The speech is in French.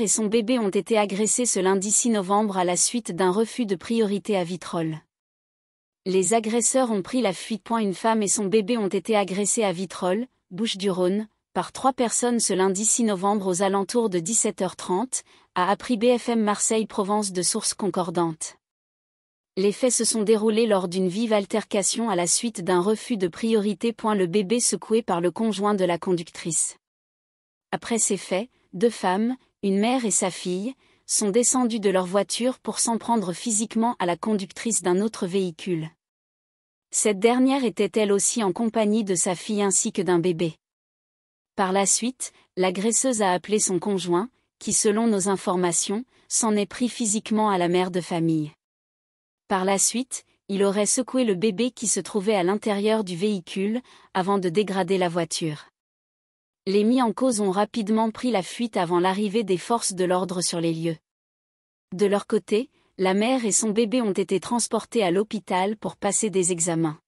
et son bébé ont été agressés ce lundi 6 novembre à la suite d'un refus de priorité à Vitrolles. Les agresseurs ont pris la fuite. Une femme et son bébé ont été agressés à Vitrolles, Bouches-du-Rhône, par trois personnes ce lundi 6 novembre aux alentours de 17h30, a appris BFM Marseille-Provence de sources concordantes. Les faits se sont déroulés lors d'une vive altercation à la suite d'un refus de priorité. Le bébé secoué par le conjoint de la conductrice. Après ces faits, deux femmes, une mère et sa fille, sont descendus de leur voiture pour s'en prendre physiquement à la conductrice d'un autre véhicule. Cette dernière était elle aussi en compagnie de sa fille ainsi que d'un bébé. Par la suite, l'agresseuse a appelé son conjoint, qui selon nos informations, s'en est pris physiquement à la mère de famille. Par la suite, il aurait secoué le bébé qui se trouvait à l'intérieur du véhicule, avant de dégrader la voiture les mis en cause ont rapidement pris la fuite avant l'arrivée des forces de l'ordre sur les lieux. De leur côté, la mère et son bébé ont été transportés à l'hôpital pour passer des examens.